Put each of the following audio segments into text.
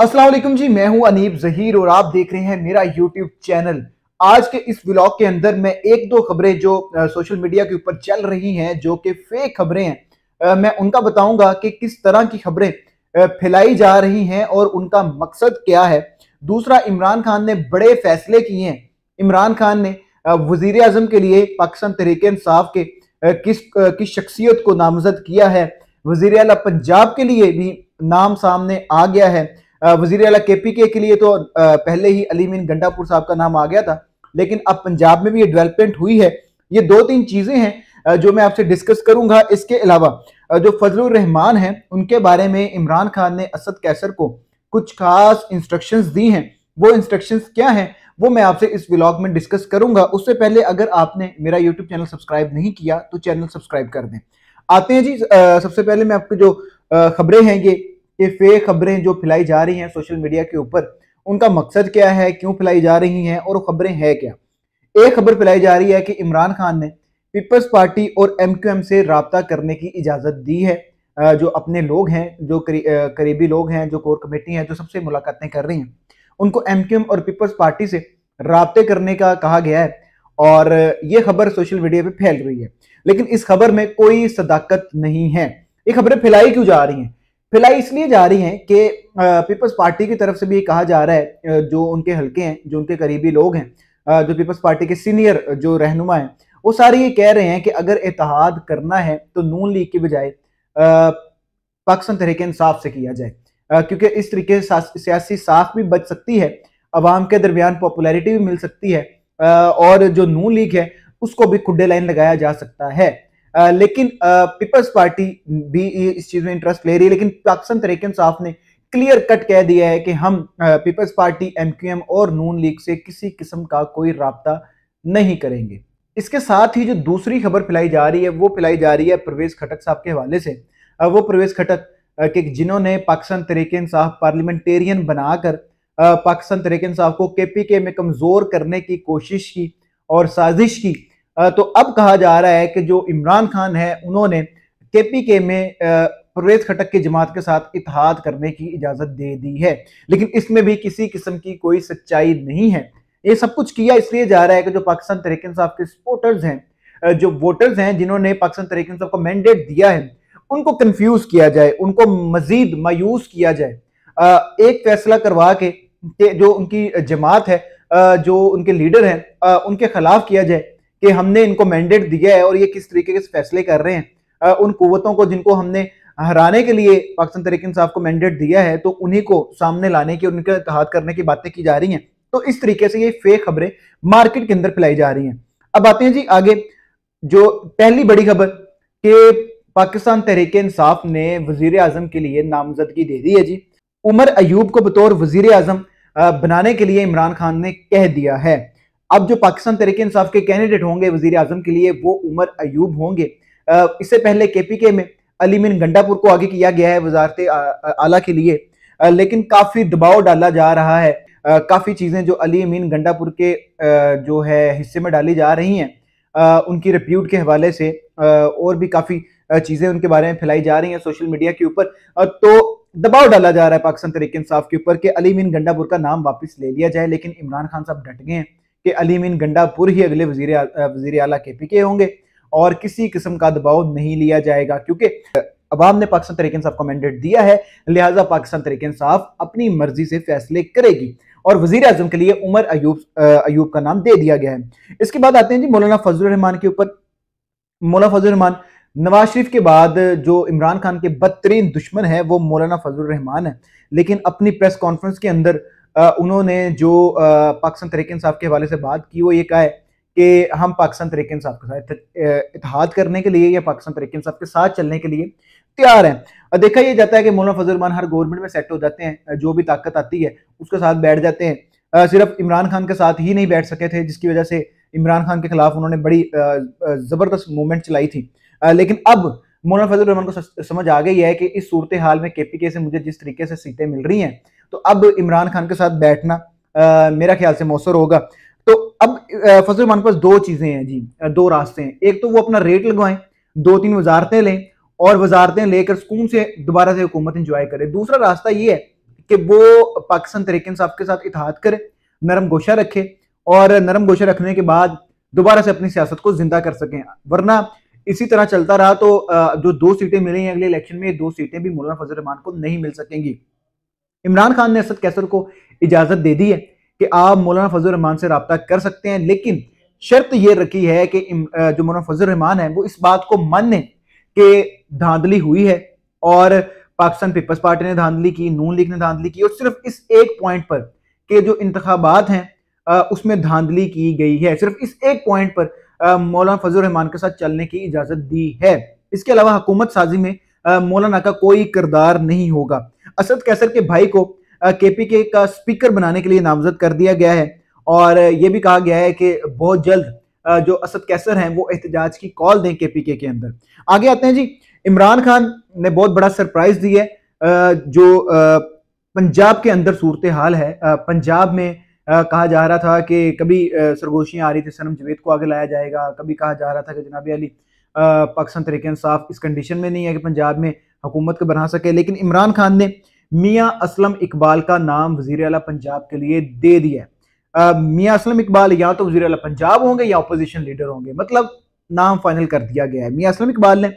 असलम जी मैं हूं अनीब जहीर और आप देख रहे हैं मेरा यूट्यूब चैनल आज के इस ब्लॉग के अंदर मैं एक दो खबरें जो सोशल मीडिया के ऊपर चल रही हैं जो कि फेक खबरें हैं मैं उनका बताऊंगा कि किस तरह की खबरें फैलाई जा रही हैं और उनका मकसद क्या है दूसरा इमरान खान ने बड़े फैसले किए हैं इमरान खान ने वजीर अजम के लिए पाकिस्तान तरीके इंसाफ के किस किस शख्सियत को नामजद किया है वजीर अला पंजाब के लिए भी नाम सामने आ गया है वजीर अला के पी के, के लिए तो पहले ही अली मीन गंडापुर साहब का नाम आ गया था लेकिन अब पंजाब में भी ये डेवलपमेंट हुई है ये दो तीन चीज़ें हैं जो मैं आपसे डिस्कस करूंगा इसके अलावा जो फजल रहमान हैं उनके बारे में इमरान खान ने असद कैसर को कुछ खास इंस्ट्रक्शंस दी हैं वो इंस्ट्रक्शंस क्या हैं वो मैं आपसे इस व्लॉग में डिस्कस करूंगा उससे पहले अगर आपने मेरा यूट्यूब चैनल सब्सक्राइब नहीं किया तो चैनल सब्सक्राइब कर दें आते हैं जी आ, सबसे पहले मैं आपको जो खबरें हैं ये ये फेक खबरें जो फैलाई जा रही हैं सोशल मीडिया के ऊपर उनका मकसद क्या है क्यों फैलाई जा रही हैं और खबरें है क्या एक खबर फैलाई जा रही है कि इमरान खान ने पीपल्स पार्टी और एम से रबता करने की इजाज़त दी है जो अपने लोग हैं जो करी, करीबी लोग हैं जो कोर कमेटी हैं जो सबसे मुलाकातें कर रही हैं उनको एम और पीपल्स पार्टी से रबते करने का कहा गया है और ये खबर सोशल मीडिया पे फैल रही है लेकिन इस खबर में कोई सदाकत नहीं है ये खबरें फैलाई क्यों जा रही हैं फिलहाल इसलिए जा रही हैं कि पीपल्स पार्टी की तरफ से भी कहा जा रहा है जो उनके हल्के हैं जो उनके करीबी लोग हैं जो पीपल्स पार्टी के सीनियर जो रहनुमा हैं वो सारे ये कह रहे हैं कि अगर इतिहाद करना है तो नून लीग की बजाय पाकिस्तान तरीके इंसाफ से किया जाए क्योंकि इस तरीके से सियासी साख भी बच सकती है अवाम के दरमियान पॉपुलैरिटी भी मिल सकती है और जो नून लीग है उसको भी खुडे लाइन लगाया जा सकता है लेकिन पीपल्स पार्टी भी इस चीज में इंटरेस्ट ले रही है लेकिन पाकिस्तान तरीके इंसाफ ने क्लियर कट कह दिया है कि हम पीपल्स पार्टी एमक्यूएम और नून लीग से किसी किस्म का कोई रबता नहीं करेंगे इसके साथ ही जो दूसरी खबर फैलाई जा रही है वो फैलाई जा रही है परवेज खटक साहब के हवाले से वो परवेज खटक के जिन्होंने पाकिस्तान तरीके इंसाफ पार्लियामेंटेरियन बनाकर पाकिस्तान तरीके इंसाफ को के के में कमज़ोर करने की कोशिश की और साजिश की तो अब कहा जा रहा है कि जो इमरान खान है उन्होंने के पी के में परवेज खटक की जमात के साथ इतिहाद करने की इजाज़त दे दी है लेकिन इसमें भी किसी किस्म की कोई सच्चाई नहीं है ये सब कुछ किया इसलिए जा रहा है कि जो पाकिस्तान तरीके साहब के सपोर्टर्स हैं जो वोटर्स हैं जिन्होंने पाकिस्तान तरीके साहब को मैंडेट दिया है उनको कंफ्यूज किया जाए उनको मजीद मायूस किया जाए एक फैसला करवा के जो उनकी जमात है जो उनके लीडर हैं उनके खिलाफ किया जाए कि हमने इनको मैंडेट दिया है और ये किस तरीके के फैसले कर रहे हैं उन कुतों को जिनको हमने हराने के लिए पाकिस्तान तरीके इंसाफ को मैंडेट दिया है तो उन्हीं को सामने लाने की उनके तहत करने की बातें की जा रही हैं तो इस तरीके से ये फेक खबरें मार्केट के अंदर फैलाई जा रही हैं अब आते हैं जी आगे जो पहली बड़ी खबर कि पाकिस्तान तहरीक इंसाफ ने वजीर आजम के लिए नामजदगी दे दी है जी उमर अयूब को बतौर वजीर आजम बनाने के लिए इमरान खान ने कह दिया है अब जो पाकिस्तान तरीके इंसाफ के कैंडिडेट होंगे वजीर आजम के लिए वो उमर अयूब होंगे इससे पहले के पी के में अली मिन गंडापुर को आगे किया गया है वजारत आला के लिए लेकिन काफ़ी दबाव डाला जा रहा है काफ़ी चीज़ें जो अली मीन गंडापुर के जो है हिस्से में डाली जा रही हैं उनकी रिप्यूट के हवाले से और भी काफ़ी चीज़ें उनके बारे में फैलाई जा रही हैं सोशल मीडिया के ऊपर तो दबाव डाला जा रहा है पाकिस्तान तरीके इंसाफ के ऊपर कि अली मीन गंडापुर का नाम वापस ले लिया जाए लेकिन इमरान खान साहब डट गए हैं कि अलीमिन गंडापुर ही अगले वजीर वजीर अला के पी के होंगे और किसी किस्म का दबाव नहीं लिया जाएगा क्योंकि अवाम ने पाकिस्तान तरीके इंसाफ को मैंडेट दिया है लिहाजा पाकिस्तान तरीके इंसाफ अपनी मर्जी से फैसले करेगी और वजीर अजम के लिए उमर अयूब अयूब का नाम दे दिया गया है इसके बाद आते हैं जी मौलाना फजल रहमान के ऊपर मौलाना फजल रहमान नवाज शरीफ के बाद जो इमरान खान के बदतरीन दुश्मन है वो मौलाना फजल रहमान है लेकिन अपनी प्रेस कॉन्फ्रेंस के अंदर उन्होंने जो पाकिस्तान तरीके इंसाफ के हवाले से बात की वो ये कहा है कि हम पाकिस्तान तरीके इंसाफ के साथ इतिहाद करने के लिए या पाकिस्तान तरीके इंसाफ के साथ चलने के लिए तैयार हैं और देखा यह जाता है कि मौलाना फजलमान हर गवर्नमेंट में सेट हो जाते हैं जो भी ताकत आती है उसके साथ बैठ जाते हैं सिर्फ इमरान खान के साथ ही नहीं बैठ सके थे जिसकी वजह से इमरान खान के खिलाफ उन्होंने बड़ी ज़बरदस्त मूवमेंट चलाई थी लेकिन अब मौलाना फजल रहमान को समझ आ गई है कि इस सूरत हाल में के पी के से मुझे जिस तरीके से सीटें मिल रही हैं तो अब इमरान खान के साथ बैठना आ, मेरा ख्याल से मौसर होगा तो अब फजल मान के पास दो चीज़ें हैं जी दो रास्ते हैं एक तो वो अपना रेट लगवाएं दो तीन वजारतें लें और वजारतें लेकर सुकून से दोबारा से हुकूमत इंजॉय करे दूसरा रास्ता ये है कि वो पाकिस्तान तरीके इंसाफ के साथ इतिहाद करे नरम गोशा रखे और नरम गोशा रखने के बाद दोबारा से अपनी सियासत को जिंदा कर सकें वरना इसी तरह चलता रहा तो जो दो सीटें मिली हैं अगले इलेक्शन में दो सीटें भी मौलाना फजल रहमान को नहीं मिल सकेंगी इमरान खान ने असद कैसर को इजाजत दे दी है कि आप मौलाना फजल रहमान से रबता कर सकते हैं लेकिन शर्त यह रखी है कि जो मौलाना फजल रहमान है वो इस बात को माने कि धांधली हुई है और पाकिस्तान पीपल्स पार्टी ने धांधली की नून लीग ने धांधली की और सिर्फ इस एक पॉइंट पर कि जो इंतबात हैं उसमें धांधली की गई है सिर्फ इस एक पॉइंट पर मौलाना फजल रहमान के साथ चलने की इजाजत दी है इसके अलावा हुकूमत साजी में मौलाना का कोई किरदार नहीं होगा असद कैसर के भाई को केपीके का स्पीकर बनाने के लिए नामजद कर दिया गया है और ये भी कहा गया है कि बहुत जल्द जो असद कैसर हैं वो एहतजाज की कॉल दें केपीके के अंदर आगे आते हैं जी इमरान खान ने बहुत बड़ा सरप्राइज दी है जो पंजाब के अंदर सूरत हाल है पंजाब में कहा जा रहा था कि कभी सरगोशियाँ आ रही थी सनम जवेद को आगे लाया जाएगा कभी कहा जा रहा था कि जनाब अली पाकिस्तान तरीके इंसाफ इस कंडीशन में नहीं है कि पंजाब में हुकूमत को बना सके लेकिन इमरान खान ने मियाँ असलम इकबाल का नाम वजीर अला पंजाब के लिए दे दिया है मियाँ असलम इकबाल या तो वजीर अला पंजाब होंगे या अपोजिशन लीडर होंगे मतलब नाम फाइनल कर दिया गया है मियाँ असलम इकबाल ने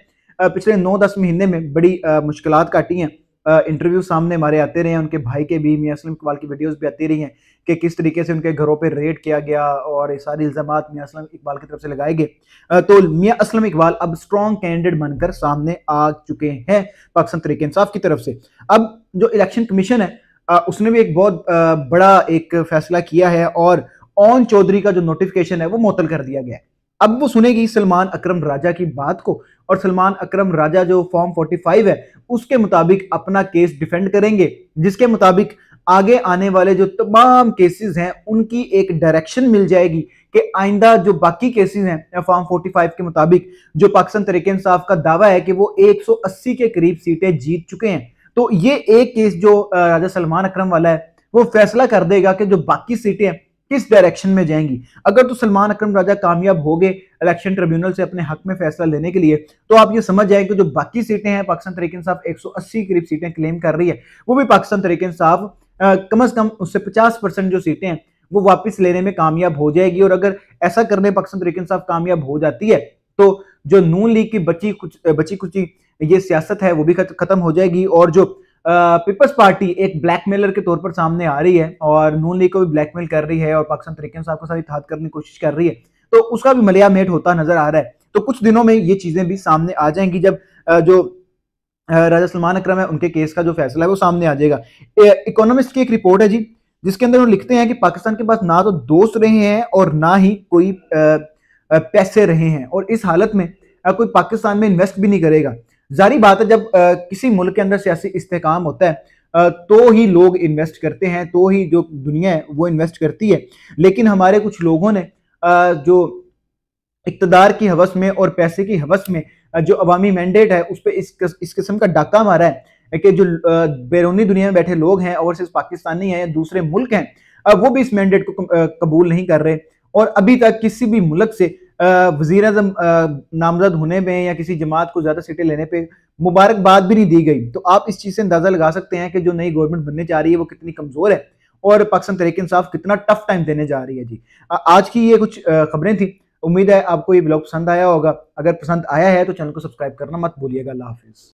पिछले नौ दस महीने में बड़ी मुश्किल काटी हैं इंटरव्यू सामने हमारे आते रहे हैं उनके भाई के भी मियाँ असलम इकबाल की वीडियोज़ भी आती रही हैं कि किस तरीके से उनके घरों पर रेड किया गया और ये सारे इल्ज़ाम मियाँ असलम इकबाल की तरफ से लगाए गए तो मियाँ असलम इकबाल अब स्ट्रॉन्ग कैंडिडेट बनकर सामने आ चुके हैं पाकिस्तान तरीके इंसाफ की तरफ से अब जो इलेक्शन कमीशन है उसने भी एक बहुत बड़ा एक फैसला किया है और ऑन चौधरी का जो नोटिफिकेशन है वो मुतल कर दिया गया है अब वो सुनेगी सलमान अकरम राजा की बात को और सलमान अकरम राजा जो फॉर्म 45 है उसके मुताबिक अपना केस डिफेंड करेंगे जिसके मुताबिक आगे आने वाले जो तमाम केसेस हैं उनकी एक डायरेक्शन मिल जाएगी कि आइंदा जो बाकी केसेस हैं फॉर्म 45 के मुताबिक जो पाकिस्तान तरीके इंसाफ का दावा है कि वो 180 के करीब सीटें जीत चुके हैं तो ये एक केस जो राजा सलमान अक्रम वाला है वो फैसला कर देगा कि जो बाकी सीटें हैं किस डायरेक्शन में जाएंगी अगर तो सलमान अक्रम राजा कामयाब हो गए इलेक्शन ट्रिब्यूनल से अपने हक में फैसला लेने के लिए तो आप ये समझ जाए कि जो बाकी सीटें हैं पाकिस्तान तरीके इंसाफ 180 करीब सीटें क्लेम कर रही है वो भी पाकिस्तान तरीके साहब कम अज कम उससे पचास परसेंट जो सीटें हैं वो वापस लेने में कामयाब हो जाएगी और अगर ऐसा करने पाकिस्तान तरीके साहब कामयाब हो जाती है तो जो नून लीग की बची कुछ बची कुची ये सियासत है वो भी खत्म हो जाएगी और जो पीपल्स पार्टी एक ब्लैकमेलर के तौर पर सामने आ रही है और नून लीग को भी ब्लैकमेल कर रही है और पाकिस्तान तरीके साहब के साथ हाथ करने की कोशिश कर रही है तो उसका भी मलिया मेट होता नजर आ रहा है तो कुछ दिनों में ये चीजें भी सामने आ जाएंगी जब जो राजा सलमान अक्रम है उनके केस का जो फैसला है वो सामने आ जाएगा इकोनॉमिस्ट की एक रिपोर्ट है जी जिसके अंदर वो लिखते हैं कि पाकिस्तान के पास ना तो दोस्त रहे हैं और ना ही कोई पैसे रहे हैं और इस हालत में कोई पाकिस्तान में इन्वेस्ट भी नहीं करेगा जारी बात है जब आ, किसी मुल्क के अंदर सियासी इस्तेकाम होता है आ, तो ही लोग इन्वेस्ट करते हैं तो ही जो दुनिया है वो इन्वेस्ट करती है लेकिन हमारे कुछ लोगों ने आ, जो इकतदार की हवस में और पैसे की हवस में जो अवामी मैंडेट है उस पर इस किस्म का डाका मारा है कि जो बैरूनी दुनिया में बैठे लोग हैं और सिर्फ पाकिस्तानी हैं दूसरे मुल्क हैं वो भी इस मैंडेट को कबूल नहीं कर रहे और अभी तक किसी भी मुल्क से वजी अजम नामजद होने में या किसी जमात को ज़्यादा सीटें लेने पर मुबारकबाद भी नहीं दी गई तो आप इस चीज़ से अंदाज़ा लगा सकते हैं कि जो नई गवर्नमेंट बनने जा रही है वो कितनी कमज़ोर है और पाकिस्तान तरीके इंसाफ कितना टफ टाइम देने जा रही है जी आज की ये कुछ खबरें थी उम्मीद है आपको ये ब्लॉग पसंद आया होगा अगर पसंद आया है तो चैनल को सब्सक्राइब करना मत भूलिएगा अल्लाह हाफिज़